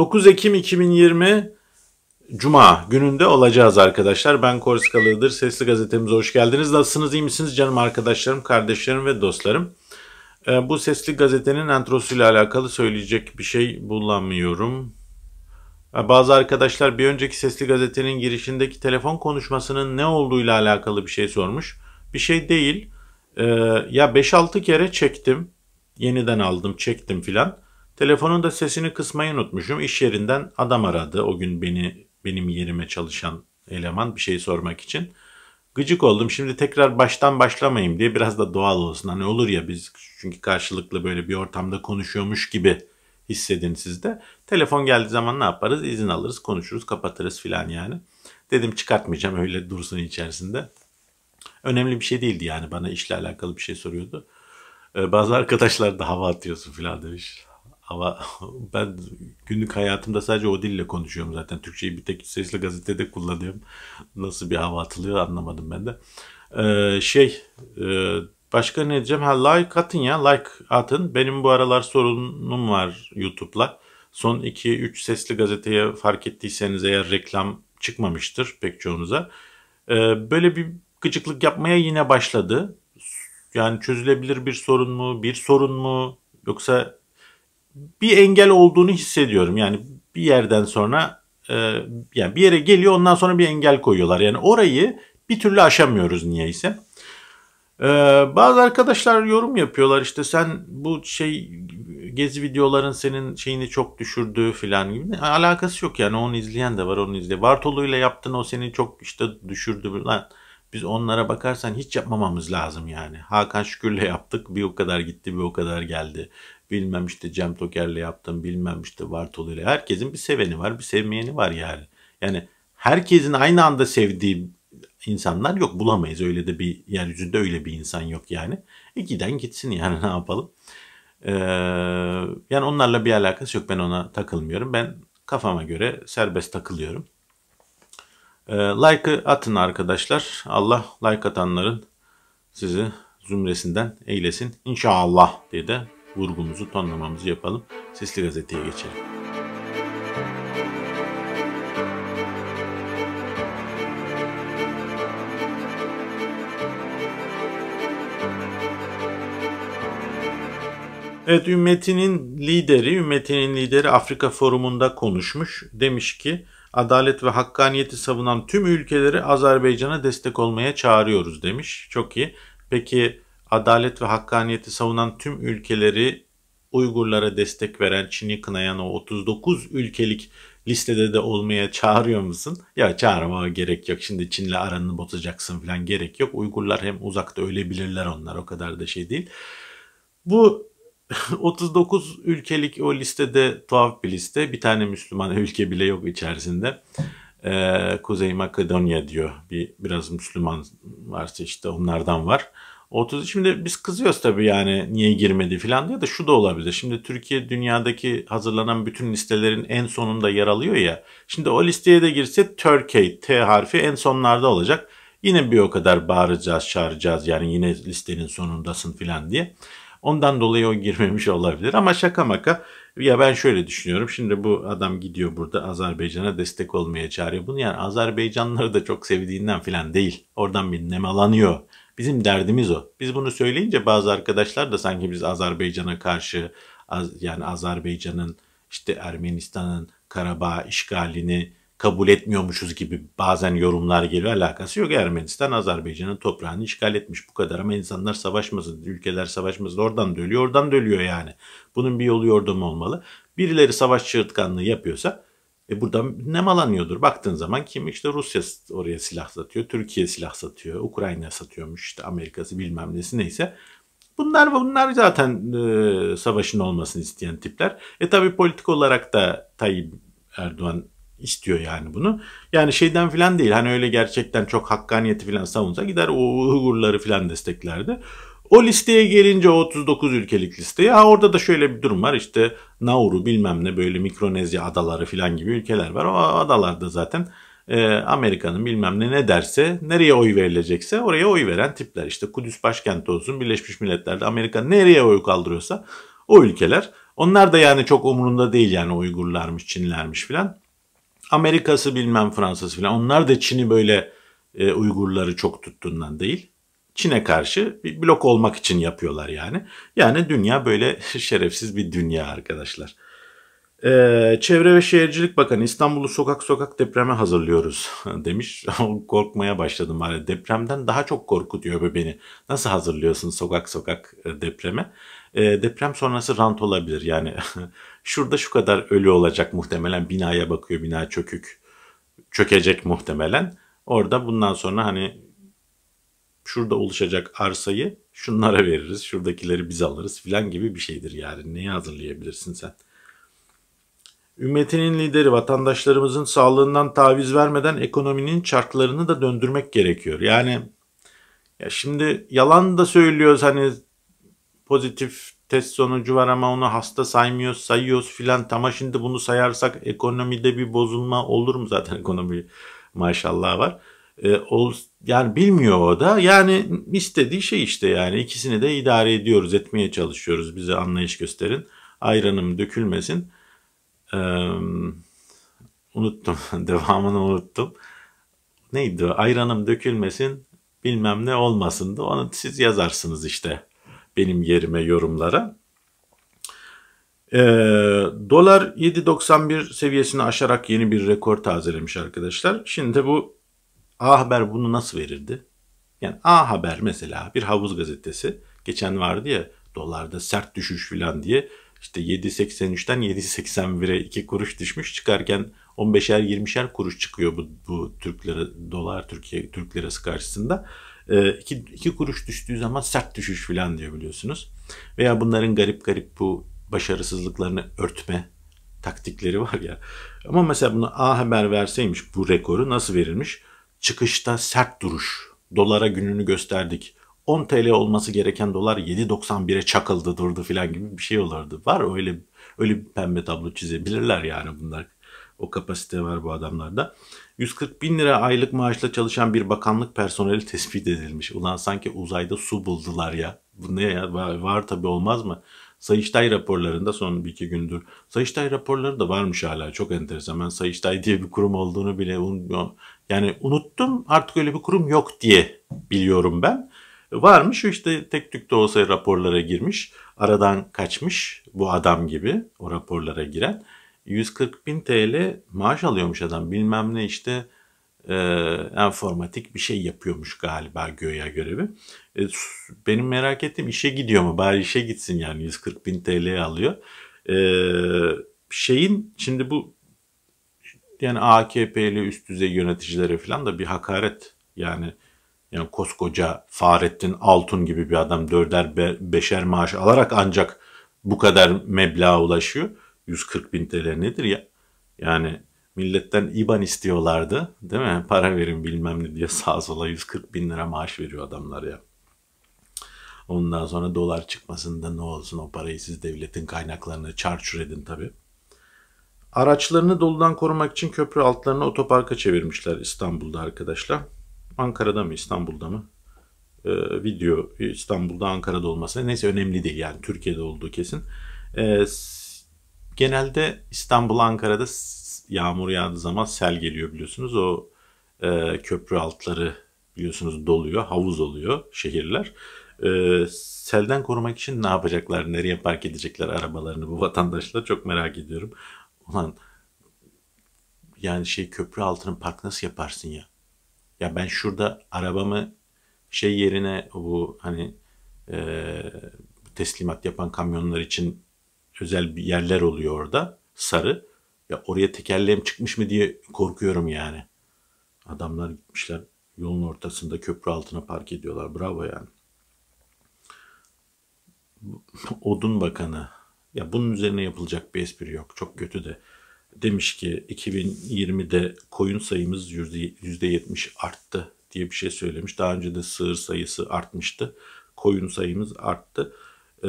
9 Ekim 2020 Cuma gününde olacağız arkadaşlar. Ben Korsikalıdır Sesli Gazetemize hoş geldiniz. Nasılsınız, iyi misiniz canım arkadaşlarım, kardeşlerim ve dostlarım? Ee, bu Sesli Gazete'nin antrosuyla alakalı söyleyecek bir şey bulamıyorum. Ee, bazı arkadaşlar bir önceki Sesli Gazete'nin girişindeki telefon konuşmasının ne olduğuyla alakalı bir şey sormuş. Bir şey değil. Ee, ya 5-6 kere çektim. Yeniden aldım, çektim filan. Telefonun da sesini kısmayı unutmuşum. İş yerinden adam aradı. O gün beni benim yerime çalışan eleman bir şey sormak için. Gıcık oldum. Şimdi tekrar baştan başlamayayım diye biraz da doğal olsun. Hani olur ya biz çünkü karşılıklı böyle bir ortamda konuşuyormuş gibi hissedin sizde. Telefon geldiği zaman ne yaparız? İzin alırız, konuşuruz, kapatırız filan yani. Dedim çıkartmayacağım öyle dursun içerisinde. Önemli bir şey değildi yani bana işle alakalı bir şey soruyordu. Ee, bazı arkadaşlar da hava atıyorsun filan demiş. Ama ben günlük hayatımda sadece o dille konuşuyorum zaten. Türkçeyi bir tek sesli gazetede kullanıyorum. Nasıl bir hava atılıyor anlamadım ben de. Ee, şey e, başka ne diyeceğim? Ha like atın ya like atın. Benim bu aralar sorunum var YouTube'la. Son 2-3 sesli gazeteye fark ettiyseniz eğer reklam çıkmamıştır pek çoğunuza. Ee, böyle bir gıcıklık yapmaya yine başladı. Yani çözülebilir bir sorun mu, bir sorun mu yoksa bir engel olduğunu hissediyorum. Yani bir yerden sonra e, yani bir yere geliyor ondan sonra bir engel koyuyorlar. Yani orayı bir türlü aşamıyoruz niyeyse. Ee, bazı arkadaşlar yorum yapıyorlar işte sen bu şey gezi videoların senin şeyini çok düşürdü filan gibi. Alakası yok yani onu izleyen de var onu izle. Bartolu ile yaptın o seni çok işte düşürdü. Lan biz onlara bakarsan hiç yapmamamız lazım yani. Hakan Şükür'le yaptık bir o kadar gitti bir o kadar geldi. Bilmem işte Cem Toker'le yaptım. Bilmem işte Vartolu ile. Herkesin bir seveni var. Bir sevmeyeni var yani. Yani herkesin aynı anda sevdiği insanlar yok. Bulamayız. Öyle de bir yeryüzünde öyle bir insan yok yani. E giden gitsin yani ne yapalım. Ee, yani onlarla bir alakası yok. Ben ona takılmıyorum. Ben kafama göre serbest takılıyorum. Ee, like'ı atın arkadaşlar. Allah like atanların sizi zümresinden eylesin. İnşallah diye de vurgumuzu, tonlamamızı yapalım. Sesli gazeteye geçelim. Evet ümmetinin lideri, ümmetinin lideri Afrika Forumu'nda konuşmuş. Demiş ki adalet ve hakkaniyeti savunan tüm ülkeleri Azerbaycan'a destek olmaya çağırıyoruz demiş. Çok iyi. Peki adalet ve hakkaniyeti savunan tüm ülkeleri Uygurlara destek veren, Çin'i kınayan o 39 ülkelik listede de olmaya çağırıyor musun? Ya çağırmama gerek yok. Şimdi Çin'le aranını bozacaksın falan gerek yok. Uygurlar hem uzakta ölebilirler onlar. O kadar da şey değil. Bu 39 ülkelik o listede tuhaf bir liste. Bir tane Müslüman ülke bile yok içerisinde. Ee, Kuzey Makedonya diyor. Bir biraz Müslüman varsa işte onlardan var. 30 şimdi biz kızıyoruz tabii yani niye girmedi falan diye de şu da olabilir. Şimdi Türkiye dünyadaki hazırlanan bütün listelerin en sonunda yer alıyor ya. Şimdi o listeye de girse Türkiye T harfi en sonlarda olacak. Yine bir o kadar bağıracağız, çağıracağız yani yine listenin sonundasın falan diye. Ondan dolayı o girmemiş olabilir ama şaka maka ya ben şöyle düşünüyorum. Şimdi bu adam gidiyor burada Azerbaycan'a destek olmaya çağırıyor. Bunu yani Azerbaycanlıları da çok sevdiğinden falan değil. Oradan bir nemalanıyor Bizim derdimiz o. Biz bunu söyleyince bazı arkadaşlar da sanki biz Azerbaycan'a karşı yani Azerbaycan'ın işte Ermenistan'ın Karabağ işgalini kabul etmiyormuşuz gibi bazen yorumlar geliyor. Alakası yok. Ermenistan Azerbaycan'ın toprağını işgal etmiş. Bu kadar ama insanlar savaşmasın, ülkeler savaşmasın. Oradan da oradan da yani. Bunun bir yolu yordam olmalı. Birileri savaş çığırtkanlığı yapıyorsa e burada malanıyordur Baktığın zaman kim işte Rusya oraya silah satıyor, Türkiye silah satıyor, Ukrayna satıyormuş, işte Amerika'sı bilmem nesi neyse. Bunlar bunlar zaten e, savaşın olmasını isteyen tipler. E tabi politik olarak da Tayyip Erdoğan istiyor yani bunu. Yani şeyden filan değil. Hani öyle gerçekten çok hakkaniyeti filan savunsa gider o Uygurları filan desteklerdi. O listeye gelince o 39 ülkelik listeye ha orada da şöyle bir durum var işte Nauru bilmem ne böyle Mikronezya adaları filan gibi ülkeler var. O adalarda zaten e, Amerika'nın bilmem ne ne derse nereye oy verilecekse oraya oy veren tipler işte Kudüs başkenti olsun Birleşmiş Milletler'de Amerika nereye oy kaldırıyorsa o ülkeler onlar da yani çok umurunda değil yani Uygurlarmış Çinlermiş filan. Amerika'sı bilmem Fransa'sı filan onlar da Çin'i böyle e, Uygurları çok tuttuğundan değil. Çin'e karşı bir blok olmak için yapıyorlar yani. Yani dünya böyle şerefsiz bir dünya arkadaşlar. Ee, Çevre ve Şehircilik Bakanı İstanbul'u sokak sokak depreme hazırlıyoruz demiş. Korkmaya başladım bari. Depremden daha çok korkutuyor be beni. Nasıl hazırlıyorsun sokak sokak e, depreme? Ee, deprem sonrası rant olabilir. Yani şurada şu kadar ölü olacak muhtemelen. Binaya bakıyor bina çökük. Çökecek muhtemelen. Orada bundan sonra hani şurada oluşacak arsayı şunlara veririz, şuradakileri biz alırız filan gibi bir şeydir yani. Neyi hazırlayabilirsin sen? Ümmetinin lideri vatandaşlarımızın sağlığından taviz vermeden ekonominin çarklarını da döndürmek gerekiyor. Yani ya şimdi yalan da söylüyoruz hani pozitif test sonucu var ama onu hasta saymıyoruz, sayıyoruz filan. Tamam şimdi bunu sayarsak ekonomide bir bozulma olur mu zaten ekonomi maşallah var. E, yani bilmiyor o da. Yani istediği şey işte yani ikisini de idare ediyoruz, etmeye çalışıyoruz. Bize anlayış gösterin. Ayranım dökülmesin. Ee, unuttum. Devamını unuttum. Neydi? Ayranım dökülmesin, bilmem ne olmasın da onu siz yazarsınız işte benim yerime yorumlara. E, dolar 7.91 seviyesini aşarak yeni bir rekor tazelemiş arkadaşlar. Şimdi bu A Haber bunu nasıl verirdi? Yani A Haber mesela bir havuz gazetesi. Geçen vardı ya dolarda sert düşüş filan diye işte 7.83'ten 7.81'e 2 kuruş düşmüş çıkarken 15'er 20'şer kuruş çıkıyor bu, bu Türk lira, dolar Türkiye Türk lirası karşısında. 2 e, ee, iki, iki kuruş düştüğü zaman sert düşüş filan diyor biliyorsunuz. Veya bunların garip garip bu başarısızlıklarını örtme taktikleri var ya. Ama mesela bunu A Haber verseymiş bu rekoru nasıl verilmiş? Çıkışta sert duruş. Dolara gününü gösterdik. 10 TL olması gereken dolar 7.91'e çakıldı durdu filan gibi bir şey olurdu. Var öyle öyle bir pembe tablo çizebilirler yani bunlar. O kapasite var bu adamlarda. 140 bin lira aylık maaşla çalışan bir bakanlık personeli tespit edilmiş. Ulan sanki uzayda su buldular ya. Bu ne ya? Var, var tabii olmaz mı? Sayıştay raporlarında son bir iki gündür. Sayıştay raporları da varmış hala çok enteresan. Ben Sayıştay diye bir kurum olduğunu bile unutmuyorum. Yani unuttum artık öyle bir kurum yok diye biliyorum ben. Varmış işte tek tük de olsa raporlara girmiş. Aradan kaçmış bu adam gibi o raporlara giren. 140 bin TL maaş alıyormuş adam bilmem ne işte e, enformatik bir şey yapıyormuş galiba göya görevi. E, benim merak ettiğim işe gidiyor mu? Bari işe gitsin yani 140 bin TL alıyor. E, şeyin şimdi bu yani AKP'li üst düzey yöneticilere falan da bir hakaret yani yani koskoca Fahrettin Altun gibi bir adam dörder be, beşer maaş alarak ancak bu kadar meblağa ulaşıyor. 140 bin TL nedir ya? Yani Milletten IBAN istiyorlardı değil mi? Para verin bilmem ne diye sağa sola 140 bin lira maaş veriyor adamlar ya. Ondan sonra dolar çıkmasında ne olsun o parayı siz devletin kaynaklarını çarçur edin tabi. Araçlarını doludan korumak için köprü altlarını otoparka çevirmişler İstanbul'da arkadaşlar. Ankara'da mı İstanbul'da mı? Ee, video İstanbul'da Ankara'da olması neyse önemli değil yani Türkiye'de olduğu kesin. Ee, Genelde İstanbul, Ankara'da yağmur yağdığı zaman sel geliyor biliyorsunuz. O e, köprü altları biliyorsunuz doluyor, havuz oluyor şehirler. E, selden korumak için ne yapacaklar, nereye park edecekler arabalarını bu vatandaşlar çok merak ediyorum. Ulan yani şey köprü altının park nasıl yaparsın ya? Ya ben şurada arabamı şey yerine bu hani e, teslimat yapan kamyonlar için özel bir yerler oluyor orada. Sarı. Ya oraya tekerleğim çıkmış mı diye korkuyorum yani. Adamlar gitmişler yolun ortasında köprü altına park ediyorlar. Bravo yani. Odun Bakanı. Ya bunun üzerine yapılacak bir espri yok. Çok kötü de. Demiş ki 2020'de koyun sayımız %70 arttı diye bir şey söylemiş. Daha önce de sığır sayısı artmıştı. Koyun sayımız arttı. Ee,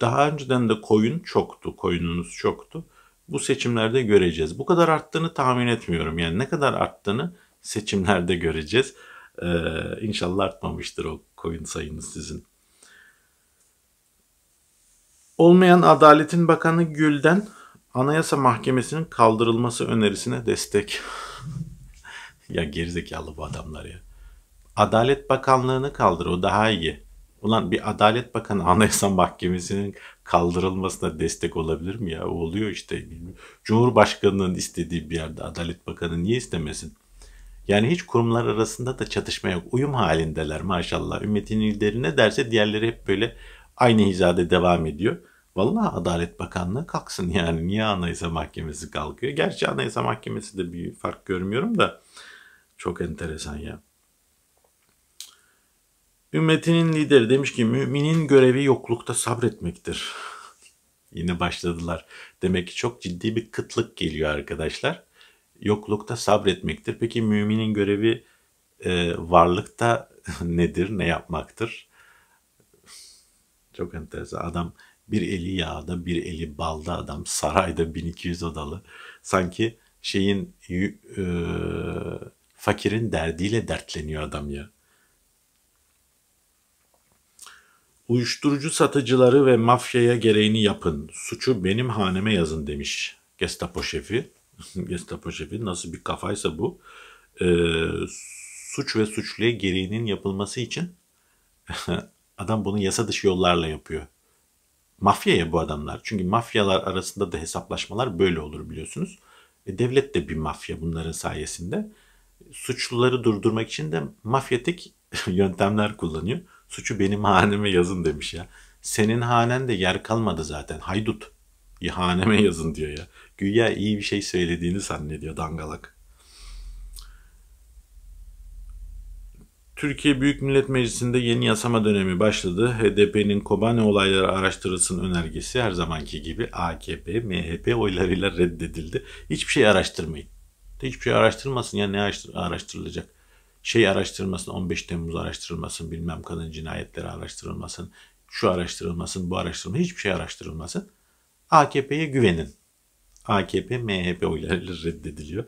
daha önceden de koyun çoktu, koyununuz çoktu. Bu seçimlerde göreceğiz. Bu kadar arttığını tahmin etmiyorum. Yani ne kadar arttığını seçimlerde göreceğiz. Ee, inşallah artmamıştır o koyun sayınız sizin. Olmayan Adaletin Bakanı Gül'den Anayasa Mahkemesi'nin kaldırılması önerisine destek. ya gerizekalı bu adamlar ya. Adalet Bakanlığı'nı kaldır o daha iyi. Ulan bir Adalet Bakanı Anayasa Mahkemesi'nin kaldırılmasına destek olabilir mi ya? oluyor işte. Cumhurbaşkanının istediği bir yerde Adalet Bakanı niye istemesin? Yani hiç kurumlar arasında da çatışma yok. Uyum halindeler maşallah. Ümmetin lideri ne derse diğerleri hep böyle aynı hizada devam ediyor. Vallahi Adalet Bakanlığı kalksın yani. Niye Anayasa Mahkemesi kalkıyor? Gerçi Anayasa Mahkemesi de bir fark görmüyorum da çok enteresan ya. Ümmetinin lideri demiş ki müminin görevi yoklukta sabretmektir. Yine başladılar. Demek ki çok ciddi bir kıtlık geliyor arkadaşlar. Yoklukta sabretmektir. Peki müminin görevi e, varlıkta nedir, ne yapmaktır? Çok enteresan. Adam bir eli yağda, bir eli balda adam. Sarayda 1200 odalı. Sanki şeyin e, fakirin derdiyle dertleniyor adam ya. Uyuşturucu satıcıları ve mafyaya gereğini yapın. Suçu benim haneme yazın demiş Gestapo şefi. Gestapo şefi nasıl bir kafaysa bu. E, suç ve suçluya gereğinin yapılması için adam bunu yasa dışı yollarla yapıyor. Mafyaya bu adamlar. Çünkü mafyalar arasında da hesaplaşmalar böyle olur biliyorsunuz. E, devlet de bir mafya bunların sayesinde. Suçluları durdurmak için de mafyatik yöntemler kullanıyor. Suçu benim haneme yazın demiş ya. Senin hanen de yer kalmadı zaten haydut. Haneme yazın diyor ya. Güya iyi bir şey söylediğini zannediyor dangalak. Türkiye Büyük Millet Meclisi'nde yeni yasama dönemi başladı. HDP'nin Kobane olayları araştırılsın önergesi her zamanki gibi AKP, MHP oylarıyla reddedildi. Hiçbir şey araştırmayın. Hiçbir şey araştırmasın ya ne araştırılacak şey araştırılmasın, 15 Temmuz araştırılmasın, bilmem kadın cinayetleri araştırılmasın, şu araştırılmasın, bu araştırılmasın, hiçbir şey araştırılmasın. AKP'ye güvenin. AKP, MHP oylarıyla reddediliyor.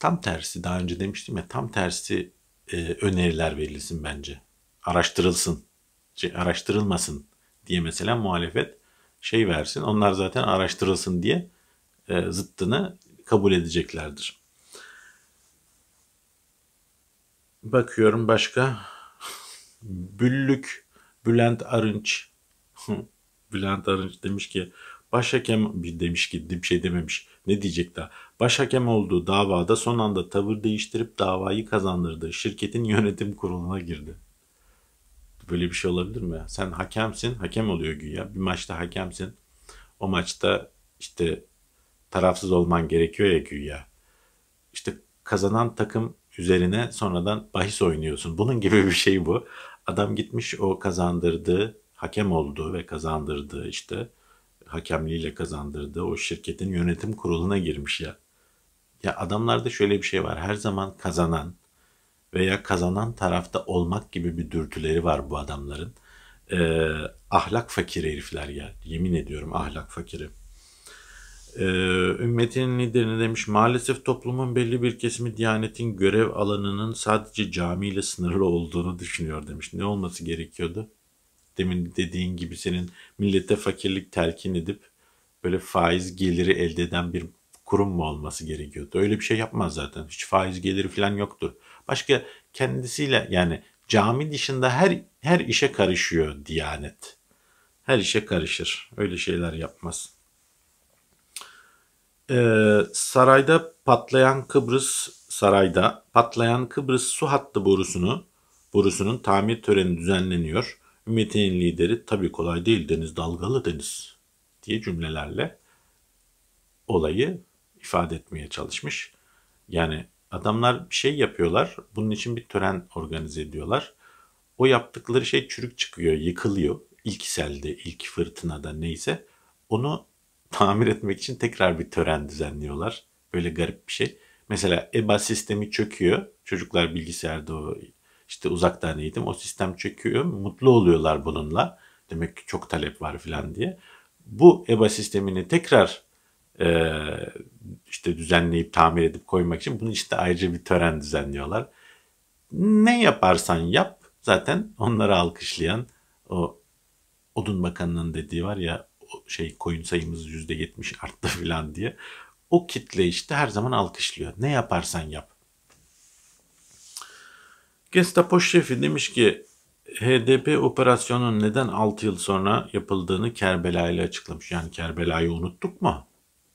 Tam tersi, daha önce demiştim ya, tam tersi e, öneriler verilsin bence. Araştırılsın, şey, araştırılmasın diye mesela muhalefet şey versin. Onlar zaten araştırılsın diye e, zıttını kabul edeceklerdir. Bakıyorum başka. Büllük Bülent Arınç. Bülent Arınç demiş ki başhakem demiş ki bir şey dememiş. Ne diyecek daha? Başhakem olduğu davada son anda tavır değiştirip davayı kazandırdı. Şirketin yönetim kuruluna girdi. Böyle bir şey olabilir mi Sen hakemsin, hakem oluyor güya. Bir maçta hakemsin. O maçta işte tarafsız olman gerekiyor ya güya. İşte kazanan takım üzerine sonradan bahis oynuyorsun. Bunun gibi bir şey bu. Adam gitmiş o kazandırdığı, hakem olduğu ve kazandırdığı işte hakemliğiyle kazandırdığı o şirketin yönetim kuruluna girmiş ya. Ya adamlarda şöyle bir şey var. Her zaman kazanan veya kazanan tarafta olmak gibi bir dürtüleri var bu adamların. Ee, ahlak fakiri herifler ya. Yemin ediyorum ahlak fakiri. Ee, ümmetinin liderini demiş maalesef toplumun belli bir kesimi Diyanet'in görev alanının sadece camiyle sınırlı olduğunu düşünüyor demiş. Ne olması gerekiyordu? Demin dediğin gibi senin millete fakirlik telkin edip böyle faiz geliri elde eden bir kurum mu olması gerekiyordu? Öyle bir şey yapmaz zaten. Hiç faiz geliri falan yoktur. Başka kendisiyle yani cami dışında her her işe karışıyor Diyanet. Her işe karışır. Öyle şeyler yapmaz. Ee, sarayda patlayan Kıbrıs sarayda patlayan Kıbrıs su hattı borusunu borusunun tamir töreni düzenleniyor. Ümmetinin lideri tabii kolay değil deniz dalgalı deniz diye cümlelerle olayı ifade etmeye çalışmış. Yani adamlar bir şey yapıyorlar. Bunun için bir tören organize ediyorlar. O yaptıkları şey çürük çıkıyor, yıkılıyor. ilk selde, ilk fırtınada neyse onu tamir etmek için tekrar bir tören düzenliyorlar. Böyle garip bir şey. Mesela EBA sistemi çöküyor. Çocuklar bilgisayarda o işte uzaktan eğitim o sistem çöküyor. Mutlu oluyorlar bununla. Demek ki çok talep var filan diye. Bu EBA sistemini tekrar e, işte düzenleyip tamir edip koymak için bunun için de ayrıca bir tören düzenliyorlar. Ne yaparsan yap zaten onları alkışlayan o Odun Bakanı'nın dediği var ya şey koyun sayımız yüzde yetmiş arttı falan diye. O kitle işte her zaman alkışlıyor. Ne yaparsan yap. Gestapo şefi demiş ki HDP operasyonun neden 6 yıl sonra yapıldığını Kerbela ile açıklamış. Yani Kerbela'yı unuttuk mu?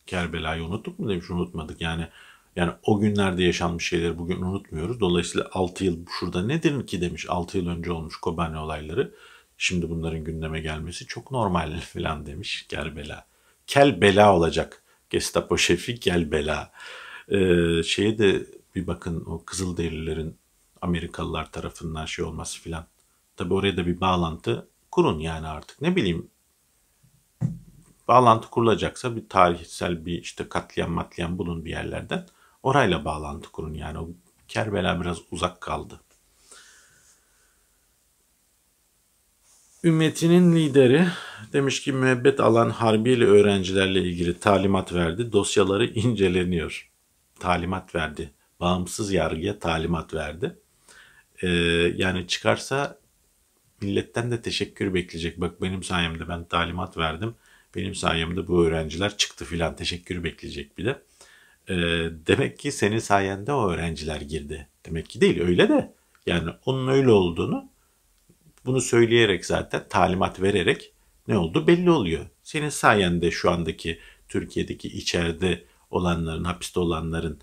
Kerbela'yı unuttuk mu demiş unutmadık. Yani yani o günlerde yaşanmış şeyleri bugün unutmuyoruz. Dolayısıyla 6 yıl şurada nedir ki demiş 6 yıl önce olmuş Kobani olayları. Şimdi bunların gündeme gelmesi çok normal falan demiş Kel bela olacak. Gestapo şefi Kelbela. Ee, şeye de bir bakın o Kızılderililerin Amerikalılar tarafından şey olması filan. Tabi oraya da bir bağlantı kurun yani artık. Ne bileyim bağlantı kurulacaksa bir tarihsel bir işte katliam matliam bulun bir yerlerden. Orayla bağlantı kurun yani. O Kerbela biraz uzak kaldı. Ümmetinin lideri demiş ki müebbet alan harbiyeli öğrencilerle ilgili talimat verdi. Dosyaları inceleniyor. Talimat verdi. Bağımsız yargıya talimat verdi. Ee, yani çıkarsa milletten de teşekkür bekleyecek. Bak benim sayemde ben talimat verdim. Benim sayemde bu öğrenciler çıktı filan teşekkür bekleyecek bir de. Ee, demek ki senin sayende o öğrenciler girdi. Demek ki değil öyle de. Yani onun öyle olduğunu bunu söyleyerek zaten talimat vererek ne oldu belli oluyor. Senin sayende şu andaki Türkiye'deki içeride olanların, hapiste olanların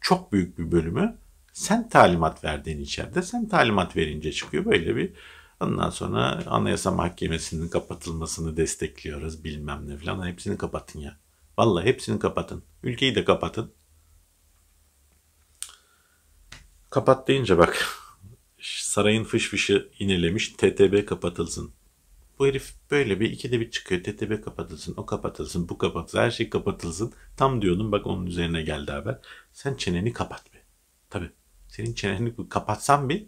çok büyük bir bölümü sen talimat verdiğin içeride, sen talimat verince çıkıyor. Böyle bir ondan sonra Anayasa Mahkemesi'nin kapatılmasını destekliyoruz bilmem ne falan. Hepsini kapatın ya. Vallahi hepsini kapatın. Ülkeyi de kapatın. Kapat deyince bak sarayın fışfışı inelemiş TTB kapatılsın. Bu herif böyle bir ikide bir çıkıyor. TTB kapatılsın, o kapatılsın, bu kapatılsın, her şey kapatılsın. Tam diyordum bak onun üzerine geldi haber. Sen çeneni kapat bir. Tabii senin çeneni kapatsan bir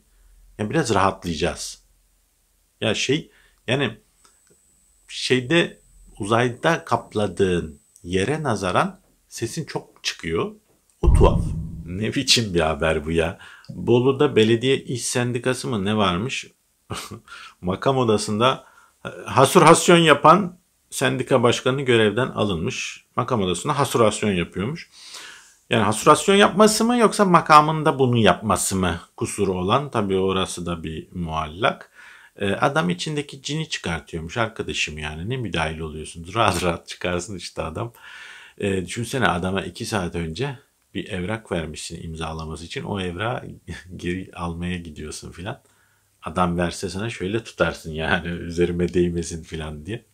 yani biraz rahatlayacağız. Ya şey yani şeyde uzayda kapladığın yere nazaran sesin çok çıkıyor. O tuhaf. Ne biçim bir haber bu ya? Bolu'da belediye iş sendikası mı ne varmış? Makam odasında hasurhasyon yapan sendika başkanı görevden alınmış. Makam odasında hasurhasyon yapıyormuş. Yani hasurasyon yapması mı yoksa makamında bunu yapması mı kusuru olan? Tabii orası da bir muallak. E, adam içindeki cini çıkartıyormuş arkadaşım yani ne müdahil oluyorsunuz rahat rahat çıkarsın işte adam. E, düşünsene adama iki saat önce bir evrak vermişsin imzalaması için. O evrağı geri almaya gidiyorsun filan. Adam verse sana şöyle tutarsın yani üzerime değmesin filan diye.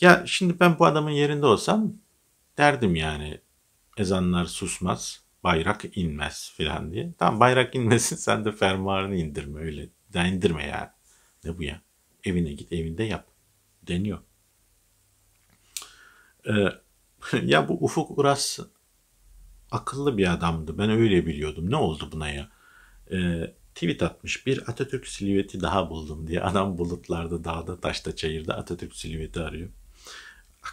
Ya şimdi ben bu adamın yerinde olsam derdim yani ezanlar susmaz, bayrak inmez filan diye. Tam bayrak inmesin sen de fermuarını indirme öyle. Ya indirme ya. Ne bu ya? Evine git evinde yap. Deniyor. Ee, ya bu Ufuk Uras akıllı bir adamdı. Ben öyle biliyordum. Ne oldu buna ya? Ee, tweet atmış. Bir Atatürk silüeti daha buldum diye. Adam bulutlarda, dağda, taşta, çayırda Atatürk silüeti arıyor.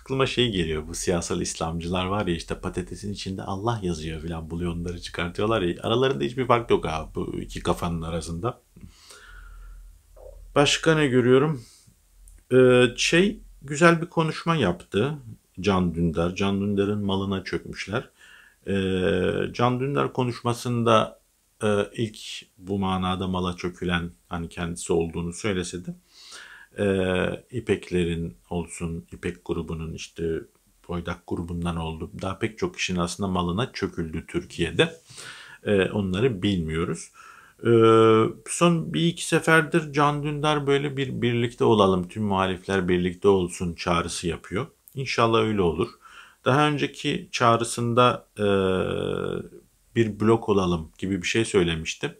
Aklıma şey geliyor bu siyasal İslamcılar var ya işte patatesin içinde Allah yazıyor filan buluyor onları çıkartıyorlar ya. Aralarında hiçbir fark yok abi bu iki kafanın arasında. Başka ne görüyorum? Ee, şey güzel bir konuşma yaptı Can Dündar. Can Dündar'ın malına çökmüşler. E, Can Dündar konuşmasında e, ilk bu manada mala çökülen hani kendisi olduğunu söylese de e, İpeklerin olsun, İpek grubunun işte Boydak grubundan oldu. Daha pek çok kişinin aslında malına çöküldü Türkiye'de. E, onları bilmiyoruz. E, son bir iki seferdir Can Dündar böyle bir birlikte olalım, tüm muhalifler birlikte olsun çağrısı yapıyor. İnşallah öyle olur. Daha önceki çağrısında e, bir blok olalım gibi bir şey söylemiştim.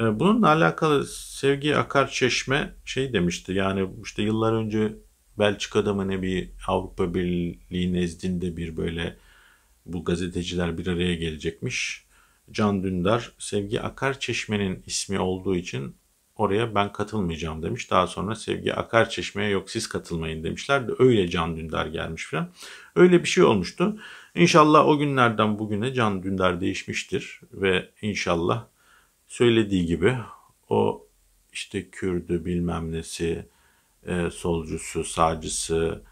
E, bununla alakalı Sevgi Akar Çeşme şey demişti yani işte yıllar önce Belçika'da mı ne bir Avrupa Birliği nezdinde bir böyle bu gazeteciler bir araya gelecekmiş. Can Dündar, Sevgi Akar Çeşme'nin ismi olduğu için oraya ben katılmayacağım demiş. Daha sonra Sevgi Akar Çeşme'ye yok siz katılmayın demişler de öyle Can Dündar gelmiş falan. Öyle bir şey olmuştu. İnşallah o günlerden bugüne Can Dündar değişmiştir ve inşallah söylediği gibi o işte Kürdü bilmem nesi, e, solcusu, sağcısı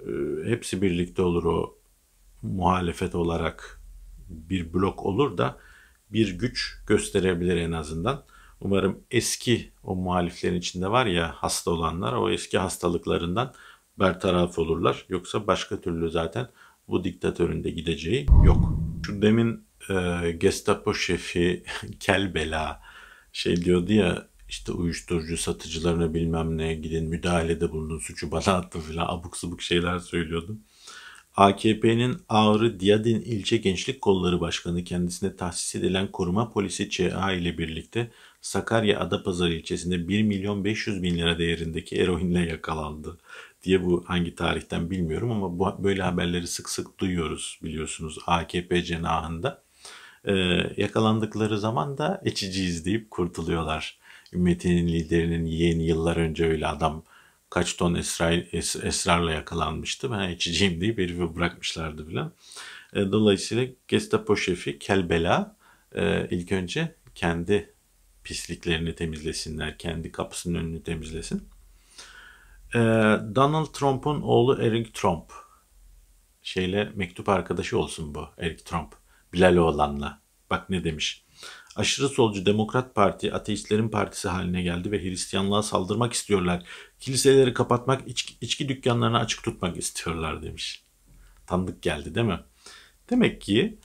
e, hepsi birlikte olur o muhalefet olarak bir blok olur da bir güç gösterebilir en azından. Umarım eski o muhaliflerin içinde var ya hasta olanlar o eski hastalıklarından bertaraf olurlar. Yoksa başka türlü zaten bu diktatörün de gideceği yok. Şu demin e, Gestapo şefi Kelbela şey diyordu ya işte uyuşturucu satıcılarına bilmem ne gidin müdahalede bulunun suçu bana attı filan abuk subuk şeyler söylüyordu. AKP'nin Ağrı Diyadin İlçe Gençlik Kolları Başkanı kendisine tahsis edilen koruma polisi ÇA ile birlikte Sakarya Adapazarı ilçesinde 1 milyon 500 bin lira değerindeki eroinle yakalandı diye bu hangi tarihten bilmiyorum ama bu, böyle haberleri sık sık duyuyoruz biliyorsunuz AKP cenahında. Ee, yakalandıkları zaman da içiciyiz deyip kurtuluyorlar. Ümmetinin liderinin yeğeni yıllar önce öyle adam kaç ton esrar, es, esrarla yakalanmıştı. Ben içeceğim deyip herifi bırakmışlardı filan. E, dolayısıyla Gestapo şefi Kelbela e, ilk önce kendi pisliklerini temizlesinler, kendi kapısının önünü temizlesin. E, Donald Trump'un oğlu Eric Trump şeyle mektup arkadaşı olsun bu Eric Trump. Bilal oğlanla. Bak ne demiş. Aşırı solcu Demokrat Parti ateistlerin partisi haline geldi ve Hristiyanlığa saldırmak istiyorlar. Kiliseleri kapatmak, içki, içki dükkanlarını açık tutmak istiyorlar demiş. Tanıdık geldi değil mi? Demek ki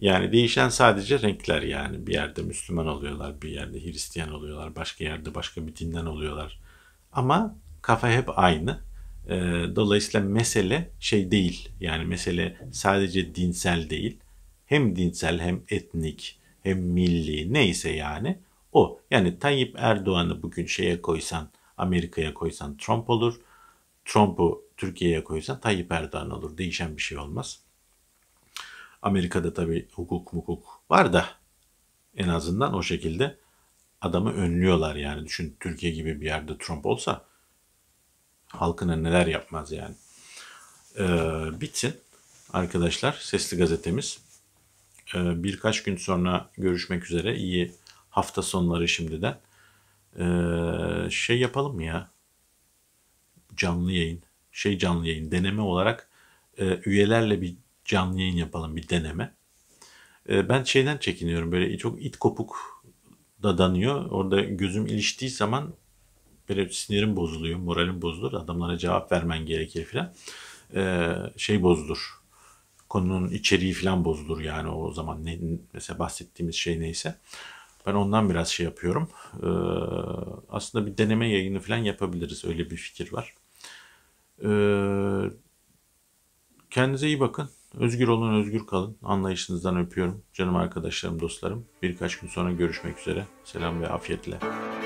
yani değişen sadece renkler yani. Bir yerde Müslüman oluyorlar, bir yerde Hristiyan oluyorlar, başka yerde başka bir dinden oluyorlar. Ama kafa hep aynı. Ee, dolayısıyla mesele şey değil. Yani mesele sadece dinsel değil. Hem dinsel hem etnik hem milli neyse yani o. Yani Tayyip Erdoğan'ı bugün şeye koysan Amerika'ya koysan Trump olur. Trump'u Türkiye'ye koysan Tayyip Erdoğan olur. Değişen bir şey olmaz. Amerika'da tabii hukuk mukuk var da en azından o şekilde adamı önlüyorlar yani. Düşün Türkiye gibi bir yerde Trump olsa halkına neler yapmaz yani. Ee, bitsin arkadaşlar sesli gazetemiz. Ee, birkaç gün sonra görüşmek üzere. İyi hafta sonları şimdiden. Ee, şey yapalım mı ya? Canlı yayın. Şey canlı yayın. Deneme olarak e, üyelerle bir canlı yayın yapalım. Bir deneme. E, ben şeyden çekiniyorum. Böyle çok it kopuk da danıyor. Orada gözüm iliştiği zaman böyle sinirim bozuluyor. Moralim bozulur. Adamlara cevap vermen gerekir filan. E, şey bozulur. Konunun içeriği filan bozulur yani o zaman ne, mesela bahsettiğimiz şey neyse. Ben ondan biraz şey yapıyorum. Ee, aslında bir deneme yayını falan yapabiliriz. Öyle bir fikir var. Ee, kendinize iyi bakın. Özgür olun, özgür kalın. Anlayışınızdan öpüyorum. Canım arkadaşlarım, dostlarım. Birkaç gün sonra görüşmek üzere. Selam ve afiyetle.